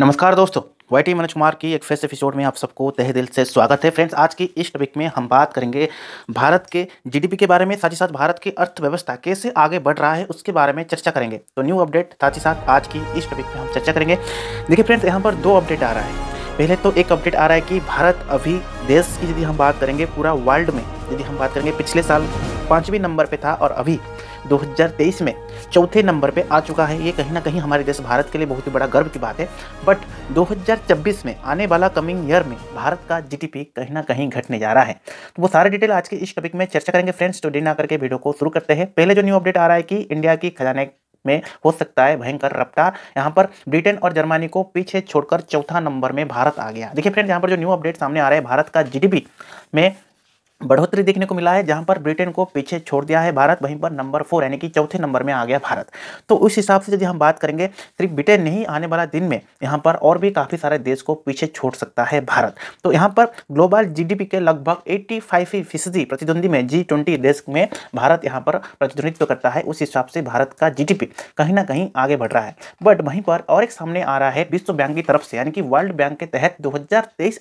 नमस्कार दोस्तों Y T Manoj Kumar की एक फेस्ट एपिसोड में आप सबको तहे दिल से स्वागत है फ्रेंड्स आज की इस टॉपिक में हम बात करेंगे भारत के जीडीपी के बारे में साथ ही साथ भारत की अर्थव्यवस्था कैसे आगे बढ़ रहा है उसके बारे में चर्चा करेंगे तो न्यू अपडेट साथ ही साथ आज की इस टॉपिक में हम चर्चा करेंगे देखिए फ्रेंड्स यहाँ पर दो अपडेट आ रहा है पहले तो एक अपडेट आ रहा है कि भारत अभी देश की यदि हम बात करेंगे पूरा वर्ल्ड में यदि हम बात करेंगे पिछले साल पाँचवीं नंबर पर था और अभी 2023 में चौथे नंबर पे आ चुका है ये कहीं ना कहीं हमारे देश भारत के लिए बहुत ही बड़ा गर्व की बात है बट 2026 में आने वाला कमिंग ईयर में भारत का जीडीपी कहीं ना कहीं घटने जा रहा है तो वो सारे डिटेल आज के इस टॉपिक में चर्चा करेंगे फ्रेंड्स तो डिन ना करके वीडियो को शुरू करते हैं पहले जो न्यू अपडेट आ रहा है कि इंडिया की खजाने में हो सकता है भयंकर रफ्तार यहाँ पर ब्रिटेन और जर्मनी को पीछे छोड़कर चौथा नंबर में भारत आ गया देखिए फ्रेंड्स यहाँ पर जो न्यू अपडेट सामने आ रहा है भारत का जीडीपी में बढ़ोतरी देखने को मिला है जहां पर ब्रिटेन को पीछे छोड़ दिया है भारत वहीं पर नंबर फोर यानी कि चौथे नंबर में आ गया भारत तो उस हिसाब से यदि हम बात करेंगे सिर्फ ब्रिटेन नहीं आने वाला दिन में यहां पर और भी काफ़ी सारे देश को पीछे छोड़ सकता है भारत तो यहाँ पर ग्लोबल जीडीपी के लगभग एट्टी फाइव फीसदी प्रतिद्वंदी में जी ट्वेंटी देश में भारत यहाँ पर प्रतिद्वंदित्व करता है उस हिसाब से भारत का जी कहीं ना कहीं आगे बढ़ रहा है बट वहीं पर और एक सामने आ रहा है विश्व बैंक की तरफ से यानी कि वर्ल्ड बैंक के तहत दो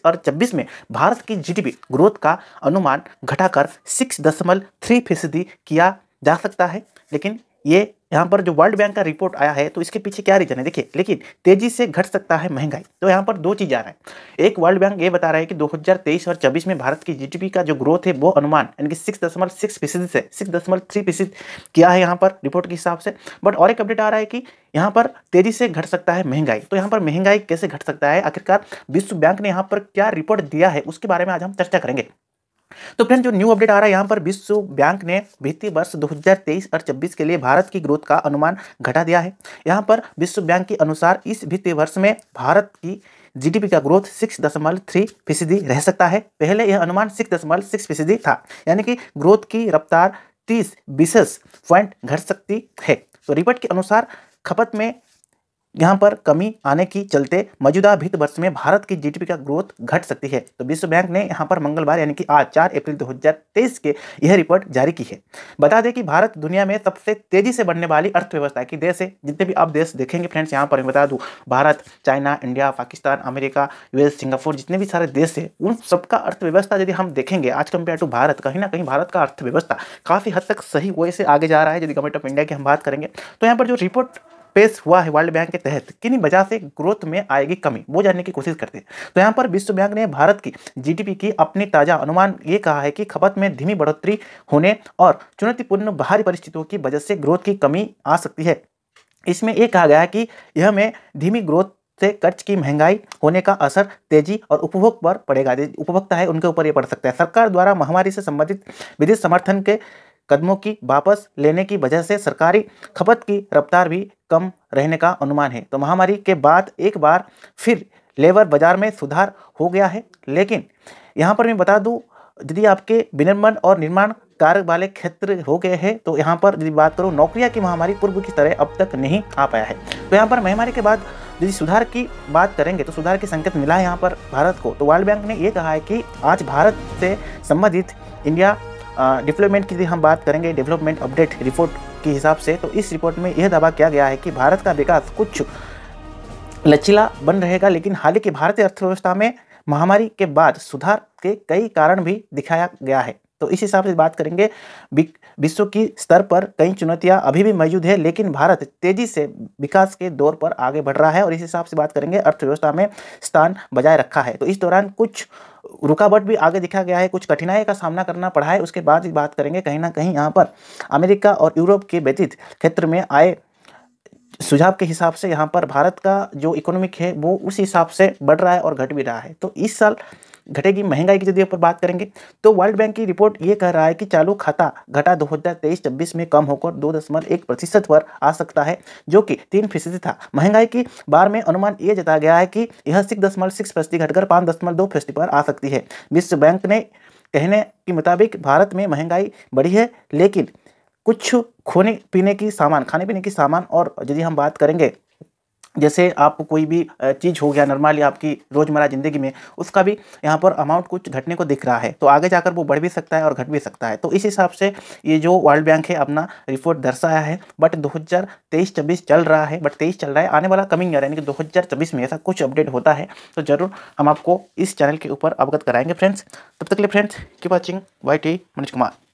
और छब्बीस में भारत की जी ग्रोथ का अनुमान घटाकर सिक्स दशमलव थ्री फीसदी किया जा सकता है लेकिन ये यहाँ पर जो वर्ल्ड बैंक का रिपोर्ट आया है तो इसके पीछे क्या रीजन है देखिए लेकिन तेजी से घट सकता है महंगाई तो यहाँ पर दो चीज़ आ रहा है एक वर्ल्ड बैंक ये बता रहा है कि 2023 और 24 में भारत की जीडीपी का जो ग्रोथ है वो अनुमान यानी कि सिक्स दशमलव सिक्स फीसदी से सिक्स दशमलव थ्री फीसद किया है यहाँ पर रिपोर्ट के हिसाब से बट और एक अपडेट आ रहा है कि यहाँ पर तेजी से घट सकता है महंगाई तो यहाँ पर महंगाई कैसे घट सकता है आखिरकार विश्व बैंक ने यहाँ पर क्या रिपोर्ट दिया है उसके बारे में आज हम चर्चा करेंगे तो फ्रेंड जो न्यू अपडेट आ रहा है यहाँ पर विश्व बैंक ने वित्तीय वर्ष 2023 और 26 के लिए भारत की ग्रोथ का अनुमान घटा दिया है यहाँ पर विश्व बैंक के अनुसार इस वित्तीय वर्ष में भारत की जीडीपी का ग्रोथ 6.3 फीसदी रह सकता है पहले यह अनुमान 6.6 फीसदी था यानी कि ग्रोथ की रफ्तार तीस बीस पॉइंट घट सकती है तो रिपोर्ट के अनुसार खपत में यहाँ पर कमी आने की चलते मौजूदा वित्त वर्ष में भारत की जीडीपी का ग्रोथ घट सकती है तो विश्व बैंक ने यहाँ पर मंगलवार यानी कि आज 4 अप्रैल 2023 के यह रिपोर्ट जारी की है बता दें कि भारत दुनिया में सबसे तेजी से बढ़ने वाली अर्थव्यवस्था की देश है जितने भी आप देश देखेंगे फ्रेंड्स यहाँ पर मैं बता दूँ Bharat China India Pakistan America US Singapore जितने भी सारे देश है उन सबका अर्थव्यवस्था यदि हम देखेंगे आज कंपेयर टू भारत कहीं ना कहीं भारत का अर्थव्यवस्था काफ़ी हद तक सही वे से आगे जा रहा है यदि गवर्नमेंट ऑफ इंडिया की हम बात करेंगे तो यहाँ पर जो रिपोर्ट पेश हुआ है वर्ल्ड बैंक के तहत किन वजह से ग्रोथ में आएगी कमी वो जानने की कोशिश करते हैं तो यहाँ पर विश्व बैंक ने भारत की जीडीपी की अपनी ताज़ा अनुमान ये कहा है कि खपत में धीमी बढ़ोतरी होने और चुनौतीपूर्ण बाहरी परिस्थितियों की वजह से ग्रोथ की कमी आ सकती है इसमें यह कहा गया है कि यह में धीमी ग्रोथ से कर्ज की महंगाई होने का असर तेजी और उपभोग पर पड़ेगा उपभोक्ता है उनके ऊपर ये पड़ सकता है सरकार द्वारा महामारी से संबंधित विदेश समर्थन के कदमों की वापस लेने की वजह से सरकारी खपत की रफ्तार भी कम रहने का अनुमान है तो महामारी के बाद एक बार फिर लेबर बाजार में सुधार हो गया है लेकिन यहाँ पर मैं बता दूँ यदि आपके विनिर्माण और निर्माण कार्य वाले क्षेत्र हो गए हैं तो यहाँ पर यदि बात करूँ नौकरियाँ की महामारी पूर्व की तरह अब तक नहीं आ पाया है तो यहाँ पर महामारी के बाद यदि सुधार की बात करेंगे तो सुधार के संकेत मिला है यहाँ पर भारत को तो वर्ल्ड बैंक ने ये कहा है कि आज भारत से संबंधित इंडिया डेवलपमेंट की हम बात करेंगे डेवलपमेंट अपडेट रिपोर्ट के हिसाब से तो इस रिपोर्ट में यह दावा किया गया है कि भारत का विकास कुछ लचीला बन रहेगा लेकिन हाल ही की भारतीय अर्थव्यवस्था में महामारी के बाद सुधार के कई कारण भी दिखाया गया है तो इस हिसाब से बात करेंगे विश्व की स्तर पर कई चुनौतियां अभी भी मौजूद है लेकिन भारत तेजी से विकास के दौर पर आगे बढ़ रहा है और इस हिसाब से बात करेंगे अर्थव्यवस्था में स्थान बजाय रखा है तो इस दौरान कुछ रुकावट भी आगे दिखा गया है कुछ कठिनाई का सामना करना पड़ा है उसके बाद ही बात करेंगे कहीं ना कहीं यहाँ पर अमेरिका और यूरोप के व्यतीत क्षेत्र में आए सुझाव के हिसाब से यहाँ पर भारत का जो इकोनॉमिक है वो उस हिसाब से बढ़ रहा है और घट भी रहा है तो इस साल घटेगी महंगाई की यदि पर बात करेंगे तो वर्ल्ड बैंक की रिपोर्ट ये कह रहा है कि चालू खाता घटा दो हज़ार तेईस छब्बीस में कम होकर दो दशमलव एक प्रतिशत पर आ सकता है जो कि तीन फीसदी था महंगाई की बार में अनुमान ये जताया गया है कि यह सिक्स दशमलव सिक्स फीसदी घटकर पाँच दशमलव दो फीसदी पर आ सकती है विश्व बैंक ने कहने के मुताबिक भारत में महंगाई बढ़ी है लेकिन कुछ खोने पीने की सामान खाने पीने की सामान और यदि हम बात करेंगे जैसे आप कोई भी चीज़ हो गया नॉर्मली आपकी रोज़मर्रा ज़िंदगी में उसका भी यहाँ पर अमाउंट कुछ घटने को दिख रहा है तो आगे जाकर वो बढ़ भी सकता है और घट भी सकता है तो इस हिसाब से ये जो वर्ल्ड बैंक है अपना रिपोर्ट दर्शाया है बट 2023 24 चल रहा है बट 23 चल रहा है आने वाला कमिंग ईयर यानी कि 2024 में ऐसा कुछ अपडेट होता है तो ज़रूर हम आपको इस चैनल के ऊपर अवगत कराएंगे फ्रेंड्स तब तक ले फ्रेंड्स की watching Y T Manoj Kumar